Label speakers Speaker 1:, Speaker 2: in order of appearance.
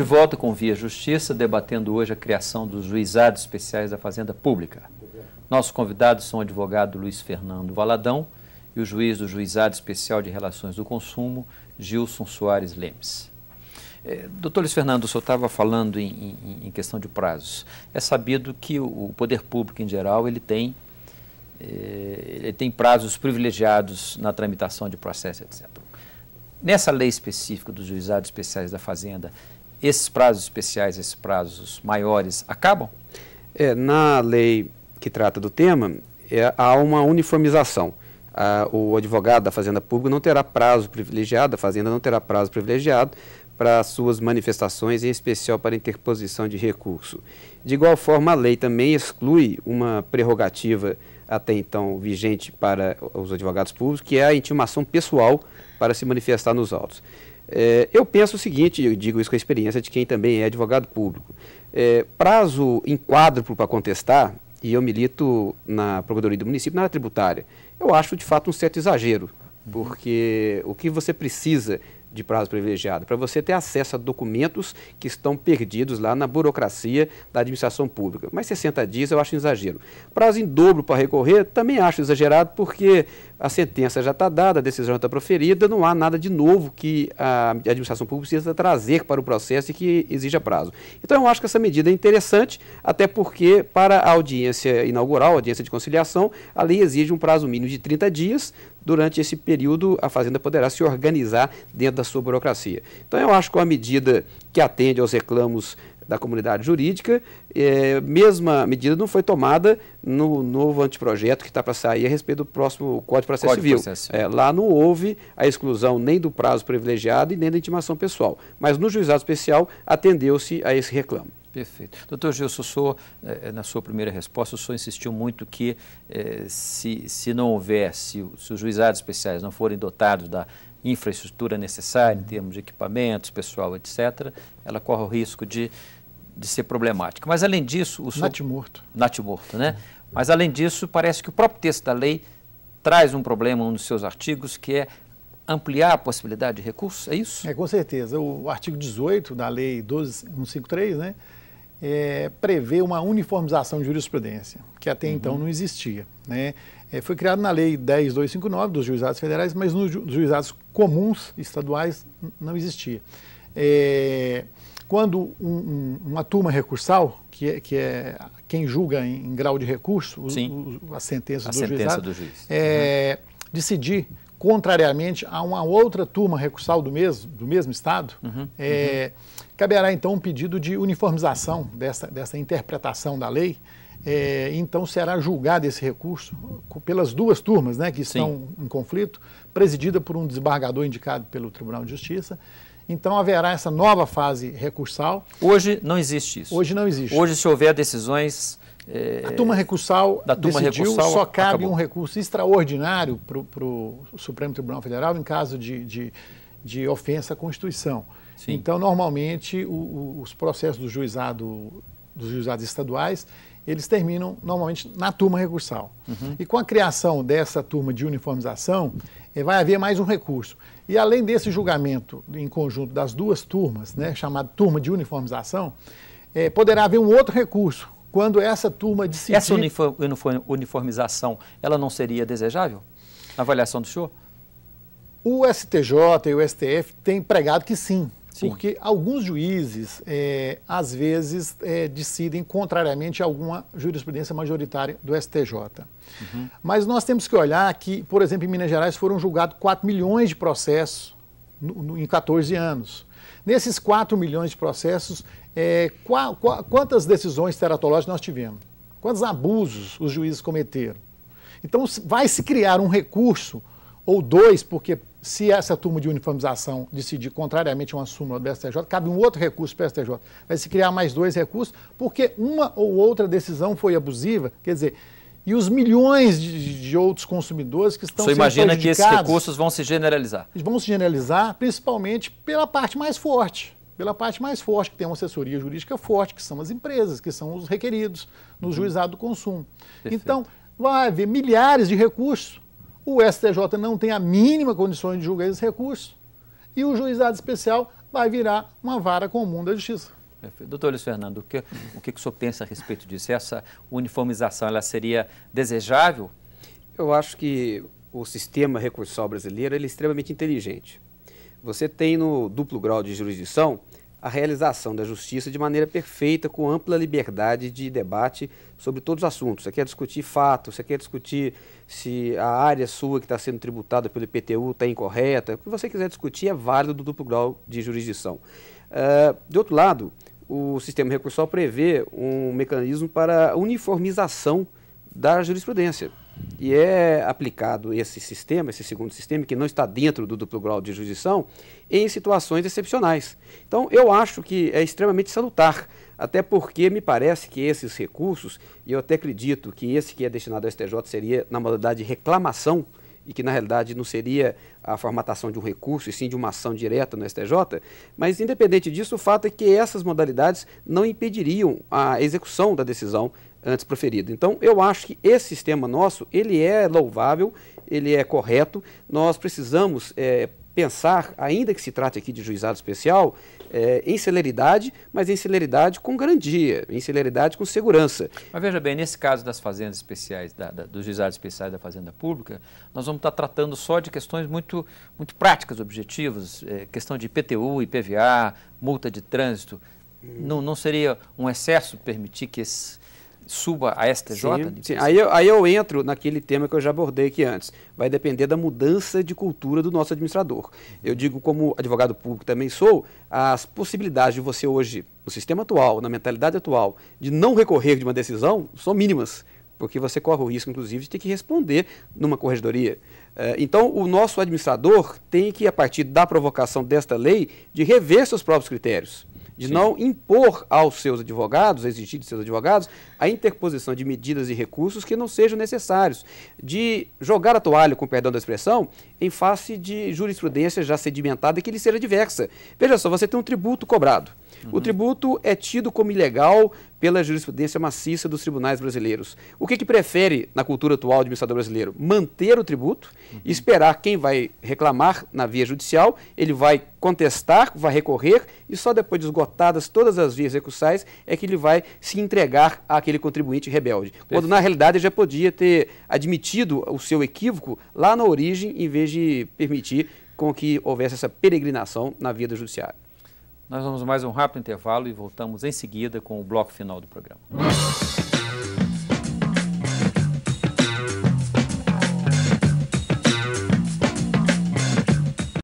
Speaker 1: de volta com Via Justiça, debatendo hoje a criação dos juizados especiais da Fazenda Pública. Nossos convidados são o advogado Luiz Fernando Valadão e o juiz do Juizado Especial de Relações do Consumo, Gilson Soares Lemes. É, doutor Luiz Fernando, o senhor estava falando em, em, em, questão de prazos. É sabido que o, o poder público, em geral, ele tem, é, ele tem prazos privilegiados na tramitação de processos, etc. Nessa lei específica dos juizados especiais da Fazenda, esses prazos especiais,
Speaker 2: esses prazos maiores, acabam? É, na lei que trata do tema, é, há uma uniformização. Ah, o advogado da Fazenda Pública não terá prazo privilegiado, a Fazenda não terá prazo privilegiado para suas manifestações, em especial para interposição de recurso. De igual forma, a lei também exclui uma prerrogativa até então vigente para os advogados públicos, que é a intimação pessoal para se manifestar nos autos. É, eu penso o seguinte, eu digo isso com a experiência de quem também é advogado público. É, prazo em quadro para contestar, e eu milito na Procuradoria do Município, na área tributária, eu acho de fato um certo exagero, uhum. porque o que você precisa de prazo privilegiado, para você ter acesso a documentos que estão perdidos lá na burocracia da administração pública. Mas 60 dias eu acho um exagero. Prazo em dobro para recorrer também acho exagerado, porque a sentença já está dada, a decisão já está proferida, não há nada de novo que a administração pública precisa trazer para o processo e que exija prazo. Então eu acho que essa medida é interessante, até porque para a audiência inaugural, a audiência de conciliação, a lei exige um prazo mínimo de 30 dias, durante esse período a Fazenda poderá se organizar dentro da sua burocracia. Então, eu acho que uma medida que atende aos reclamos da comunidade jurídica, é, mesma medida não foi tomada no novo anteprojeto que está para sair a respeito do próximo Código de Processo Código Civil. Processo. É, lá não houve a exclusão nem do prazo privilegiado e nem da intimação pessoal, mas no juizado especial atendeu-se a esse reclamo.
Speaker 1: Perfeito. Doutor Gilson, sou, eh, eh, na sua primeira resposta, o senhor insistiu muito que eh, se, se não houver, se, os juizados especiais não forem dotados da infraestrutura necessária, em termos de equipamentos, pessoal, etc., ela corre o risco de, de ser problemática. Mas, além disso... O senhor... Natimorto. Natimorto, né? Mas, além disso, parece que o próprio texto da lei traz um problema, um dos seus artigos, que é ampliar a possibilidade de recurso é
Speaker 3: isso? É, com certeza. O artigo 18 da lei 12153, né? é, prevê uma uniformização de jurisprudência, que até uhum. então não existia. Né? É, foi criado na Lei 10.259 dos juizados federais, mas nos ju juizados comuns estaduais não existia. É, quando um, um, uma turma recursal, que é, que é quem julga em, em grau de recurso o, o, a sentença, a do, sentença juizado, do juiz, é, uhum. decidir contrariamente a uma outra turma recursal do mesmo, do mesmo Estado, uhum, uhum. é, uhum. caberá então um pedido de uniformização dessa, dessa interpretação da lei. É, então será julgado esse recurso pelas duas turmas né, que estão Sim. em conflito, presidida por um desembargador indicado pelo Tribunal de Justiça. Então haverá essa nova fase recursal.
Speaker 1: Hoje não existe isso. Hoje não existe. Hoje, se houver decisões é, a turma recursal da turma decidiu, recursal, só cabe acabou.
Speaker 3: um recurso extraordinário para o Supremo Tribunal Federal em caso de, de, de ofensa à Constituição. Sim. Então, normalmente, o, o, os processos do juizado, dos juizados estaduais, eles terminam normalmente na turma recursal. Uhum. E com a criação dessa turma de uniformização, eh, vai haver mais um recurso. E além desse julgamento em conjunto das duas turmas, né, chamado turma de uniformização, é, poderá haver um outro recurso, quando essa turma decidir... Essa
Speaker 1: uniformização, ela não seria desejável na avaliação do senhor? O
Speaker 3: STJ e o STF têm pregado que sim, sim. porque alguns juízes, é, às vezes, é, decidem contrariamente a alguma jurisprudência majoritária do STJ. Uhum. Mas nós temos que olhar que, por exemplo, em Minas Gerais foram julgados 4 milhões de processos no, no, em 14 anos. Nesses 4 milhões de processos, é, qual, qual, quantas decisões teratológicas nós tivemos? Quantos abusos os juízes cometeram? Então, vai se criar um recurso ou dois, porque se essa turma de uniformização decidir contrariamente a uma súmula do STJ, cabe um outro recurso para o STJ. Vai se criar mais dois recursos, porque uma ou outra decisão foi abusiva, quer dizer, e os milhões de, de outros consumidores que estão Você imagina que esses recursos
Speaker 1: vão se generalizar?
Speaker 3: Vão se generalizar, principalmente pela parte mais forte pela parte mais forte, que tem uma assessoria jurídica forte, que são as empresas, que são os requeridos no uhum. juizado do consumo. Perfeito. Então, vai haver milhares de recursos. O STJ não tem a mínima condições de julgar esses recursos. E o juizado especial vai virar uma vara comum da justiça.
Speaker 1: Perfeito. Doutor Luiz Fernando, o que, o que o senhor pensa a respeito disso? Essa uniformização ela seria
Speaker 2: desejável? Eu acho que o sistema recursal brasileiro ele é extremamente inteligente. Você tem no duplo grau de jurisdição a realização da justiça de maneira perfeita, com ampla liberdade de debate sobre todos os assuntos. Você quer discutir fatos, você quer discutir se a área sua que está sendo tributada pelo IPTU está incorreta, o que você quiser discutir é válido do duplo grau de jurisdição. Uh, de outro lado, o sistema recursal prevê um mecanismo para uniformização da jurisprudência e é aplicado esse sistema, esse segundo sistema, que não está dentro do duplo grau de jurisdição, em situações excepcionais. Então, eu acho que é extremamente salutar, até porque me parece que esses recursos, e eu até acredito que esse que é destinado ao STJ seria na modalidade de reclamação, e que na realidade não seria a formatação de um recurso, e sim de uma ação direta no STJ, mas independente disso, o fato é que essas modalidades não impediriam a execução da decisão antes proferida. Então, eu acho que esse sistema nosso, ele é louvável, ele é correto, nós precisamos é, pensar, ainda que se trate aqui de juizado especial, é, em celeridade, mas em celeridade com garantia, em celeridade com segurança.
Speaker 1: Mas veja bem, nesse caso das fazendas especiais, da, da, dos juizados especiais da Fazenda Pública, nós vamos estar tratando só de questões muito, muito práticas, objetivas, é, questão de IPTU, IPVA, multa de trânsito. Hum. Não, não seria um excesso permitir que esses suba a STJ? Sim, sim. Aí, eu,
Speaker 2: aí eu entro naquele tema que eu já abordei aqui antes. Vai depender da mudança de cultura do nosso administrador. Eu digo, como advogado público também sou, as possibilidades de você hoje, no sistema atual, na mentalidade atual, de não recorrer de uma decisão são mínimas porque você corre o risco, inclusive, de ter que responder numa corregedoria. Eh, então, o nosso administrador tem que, a partir da provocação desta lei, de rever seus próprios critérios de Sim. não impor aos seus advogados, exigir de seus advogados, a interposição de medidas e recursos que não sejam necessários, de jogar a toalha, com perdão da expressão, em face de jurisprudência já sedimentada e que lhe seja diversa. Veja só, você tem um tributo cobrado. Uhum. O tributo é tido como ilegal pela jurisprudência maciça dos tribunais brasileiros. O que, que prefere na cultura atual do administrador brasileiro? Manter o tributo, uhum. esperar quem vai reclamar na via judicial, ele vai contestar, vai recorrer e só depois de esgotadas todas as vias recursais é que ele vai se entregar àquele contribuinte rebelde. Perfeito. Quando na realidade já podia ter admitido o seu equívoco lá na origem em vez de permitir com que houvesse essa peregrinação na via do judiciário.
Speaker 1: Nós vamos mais um rápido intervalo e voltamos em seguida com o bloco final do programa.